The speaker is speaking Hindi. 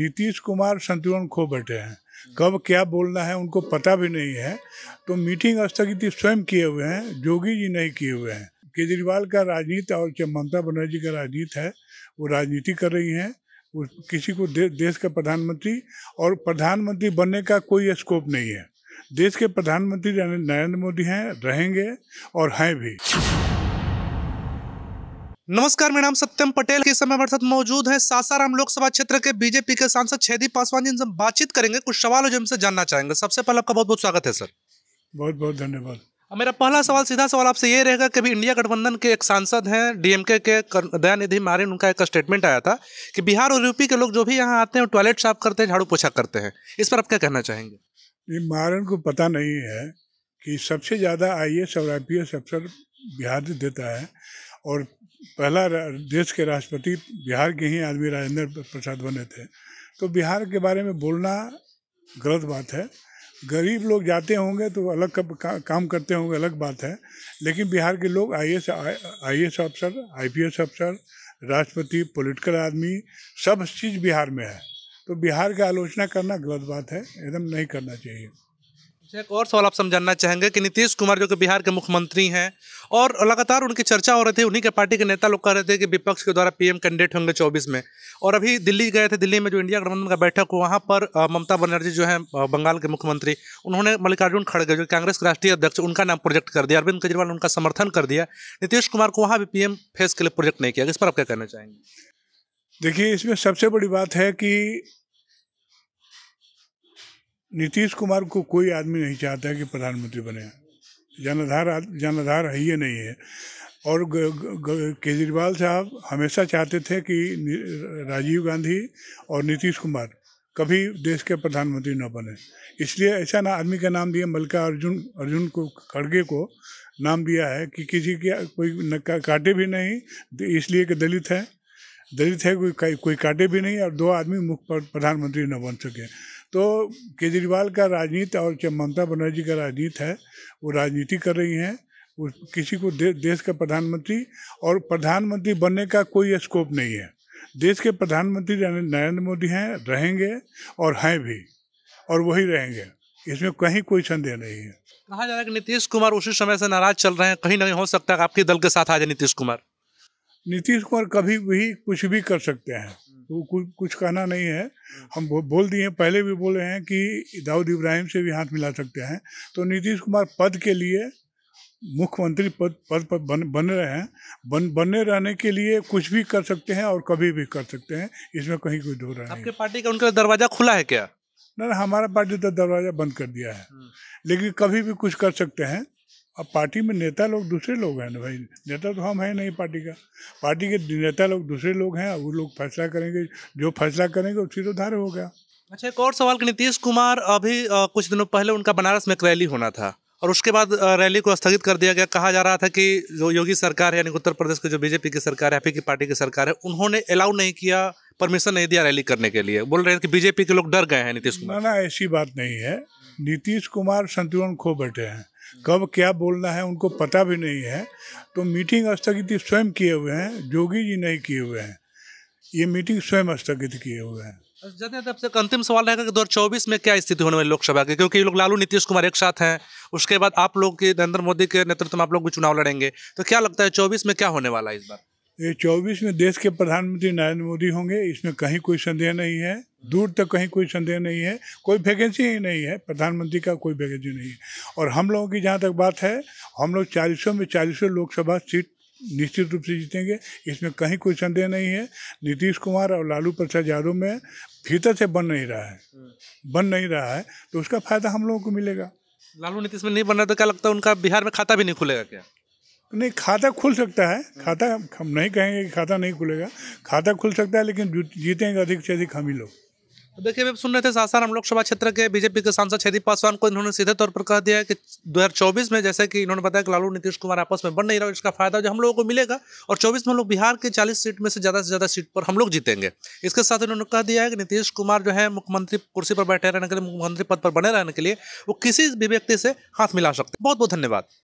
नीतीश कुमार संतुलन खो बैठे हैं कब क्या बोलना है उनको पता भी नहीं है तो मीटिंग स्थगित स्वयं किए हुए हैं जोगी जी नहीं किए हुए हैं केजरीवाल का राजनीति और ममता बनर्जी का राजनीति है वो राजनीति कर रही हैं किसी को दे, देश का प्रधानमंत्री और प्रधानमंत्री बनने का कोई स्कोप नहीं है देश के प्रधानमंत्री नरेंद्र मोदी हैं रहेंगे और हैं भी नमस्कार मेरा नाम सत्यम पटेल के समय हमारे साथ मौजूद है सासाराम लोकसभा क्षेत्र के बीजेपी के सांसद छेदी पासवान जी हम बातचीत करेंगे कुछ सवाल जो हमसे जानना चाहेंगे सबसे पहले आपका बहुत बहुत स्वागत है सर बहुत बहुत धन्यवाद मेरा पहला सवाल सीधा सवाल आपसे ये रहेगा कि अभी इंडिया गठबंधन के एक सांसद हैं डीएमके के दयानिधि मारिन उनका एक स्टेटमेंट आया था कि बिहार और यूपी के लोग जो भी यहाँ आते हैं टॉयलेट साफ करते हैं झाड़ू पोछा करते हैं इस पर आप क्या कहना चाहेंगे ये मारन को पता नहीं है कि सबसे ज़्यादा आई एस और आई पी एस अफसर बिहार देता है और पहला देश के राष्ट्रपति बिहार के ही आदमी राजेंद्र प्रसाद बने थे तो बिहार के बारे में बोलना गलत बात है गरीब लोग जाते होंगे तो अलग का, काम करते होंगे अलग बात है लेकिन बिहार के लोग आई एस आई एस अफसर आई पी एस अफसर राष्ट्रपति पॉलिटिकल आदमी सब चीज़ बिहार में है तो बिहार का आलोचना करना गलत बात है एकदम नहीं करना चाहिए एक और सवाल आप समझाना चाहेंगे कि नीतीश कुमार जो कि बिहार के मुख्यमंत्री हैं और लगातार उनकी चर्चा हो रही थी उन्हीं के पार्टी के नेता लोग कह रहे थे कि विपक्ष के द्वारा पीएम कैंडिडेट होंगे 24 में और अभी दिल्ली गए थे दिल्ली में जो इंडिया गठबंधन का बैठक हुआ वहाँ पर ममता बनर्जी जो है बंगाल के मुख्यमंत्री उन्होंने मल्लिकार्जुन खड़गे जो कांग्रेस के राष्ट्रीय अध्यक्ष उनका नाम प्रोजेक्ट कर दिया अरविंद केजरीवाल ने उनका समर्थन कर दिया नीतीश कुमार को वहाँ भी पीएम फेस के लिए प्रोजेक्ट नहीं किया इस पर आप क्या कहना चाहेंगे देखिए इसमें सबसे बड़ी बात है कि नीतीश कुमार को कोई आदमी नहीं चाहता कि प्रधानमंत्री बने जनाधार जनाधार है ही नहीं है और केजरीवाल साहब हमेशा चाहते थे कि राजीव गांधी और नीतीश कुमार कभी देश के प्रधानमंत्री न बने इसलिए ऐसा ना आदमी का नाम दिया मल्लिका अर्जुन अर्जुन को खड़गे को नाम दिया है कि किसी के कोई काटे भी नहीं इसलिए कि दलित है दलित है कोई कोई काटे भी नहीं और दो आदमी मुख्य प्रधानमंत्री न बन सके तो केजरीवाल का राजनीति और ममता बनर्जी का राजनीति है वो राजनीति कर रही हैं उस किसी को दे, देश का प्रधानमंत्री और प्रधानमंत्री बनने का कोई स्कोप नहीं है देश के प्रधानमंत्री नरेंद्र मोदी हैं रहेंगे और हैं भी और वही रहेंगे इसमें कहीं कोई संदेह नहीं है कहा जा रहा है कि नीतीश कुमार उसी समय से नाराज चल रहे हैं कहीं ना कहीं हो सकता है आपके दल के साथ आ जाए नीतीश कुमार नीतीश कुमार कभी भी कुछ भी कर सकते हैं तो कुछ कुछ कहना नहीं है हम्म। हम बोल दिए पहले भी बोले हैं कि दाऊद इब्राहिम से भी हाथ मिला सकते हैं तो नीतीश कुमार पद के लिए मुख्यमंत्री पद पद पर बन बन रहे हैं बन बने रहने के लिए कुछ भी कर सकते हैं और कभी भी कर सकते हैं इसमें कहीं कोई दो आपके पार्टी का उनका दरवाज़ा खुला है क्या ना हमारा पार्टी तो दरवाज़ा बंद कर दिया है हम्म। लेकिन कभी भी कुछ कर सकते हैं अब पार्टी में नेता लोग दूसरे लोग हैं ना भाई नेता तो हम हैं नहीं पार्टी का पार्टी के नेता लोग दूसरे लोग हैं वो लोग फैसला करेंगे जो फैसला करेंगे वो उधार हो गया अच्छा एक और सवाल कि नीतीश कुमार अभी आ, कुछ दिनों पहले उनका बनारस में एक रैली होना था और उसके बाद रैली को स्थगित कर दिया गया कहा जा रहा था कि जो योगी सरकार है यानी उत्तर प्रदेश की जो बीजेपी की सरकार है एपी की पार्टी की सरकार है उन्होंने अलाउ नहीं किया परमिशन नहीं दिया रैली करने के लिए बोल रहे हैं कि बीजेपी के लोग डर गए हैं नीतीश कुमार ना ऐसी बात नहीं है नीतीश कुमार संतुलन खो बैठे हैं कब क्या बोलना है उनको पता भी नहीं है तो मीटिंग स्थगित स्वयं किए हुए हैं जोगी जी नहीं किए हुए हैं ये मीटिंग स्वयं स्थगित किए हुए हैं अंतिम सवाल रहेगा कि दो चौबीस में क्या स्थिति होने वाली लोकसभा की क्योंकि ये लोग लालू नीतीश कुमार एक साथ हैं उसके बाद आप लोग के नरेंद्र मोदी के नेतृत्व में आप लोग भी चुनाव लड़ेंगे तो क्या लगता है चौबीस में क्या होने वाला है इस बार ये चौबीस में देश के प्रधानमंत्री नरेंद्र मोदी होंगे इसमें कहीं कोई संदेह नहीं है दूर तक कहीं कोई संदेह नहीं है कोई वैकेंसी ही नहीं है प्रधानमंत्री का कोई वैकेंसी नहीं है और हम लोगों की जहाँ तक बात है हम लोग चालीसों में चालीसों लोकसभा सीट निश्चित रूप से जीतेंगे इसमें कहीं कोई संदेह नहीं है नीतीश कुमार और लालू प्रसाद यादव में भीतर से बन नहीं रहा है बन नहीं रहा है तो उसका फायदा हम लोगों को मिलेगा लालू नीतीश में नहीं बन रहा तो क्या लगता है उनका बिहार में खाता भी नहीं खुलेगा क्या नहीं खाता खुल सकता है खाता हम नहीं कहेंगे कि खाता नहीं खुलेगा खाता खुल सकता है लेकिन जीतेंगे अधिक से अधिक हम ही लोग देखिए अभी सुन रहे थे सासाराम लोकसभा क्षेत्र के बीजेपी के सांसद छेदी पासवान को इन्होंने सीधे तौर पर कह दिया है कि 2024 में जैसे कि इन्होंने बताया कि लालू नीतीश कुमार आपस में बन नहीं रहा इसका फायदा जो हम लोगों को मिलेगा और 24 में हम लोग बिहार के 40 सीट में से ज़्यादा से ज़्यादा सीट पर हम लोग जीतेंगे इसके साथ इन्होंने कह दिया है कि नीतीश कुमार जो है मुख्यमंत्री कुर्सी पर बैठे रहने के लिए मुख्यमंत्री पद पर बने रहने के लिए वो किसी भी व्यक्ति से हाथ मिला सकते बहुत बहुत धन्यवाद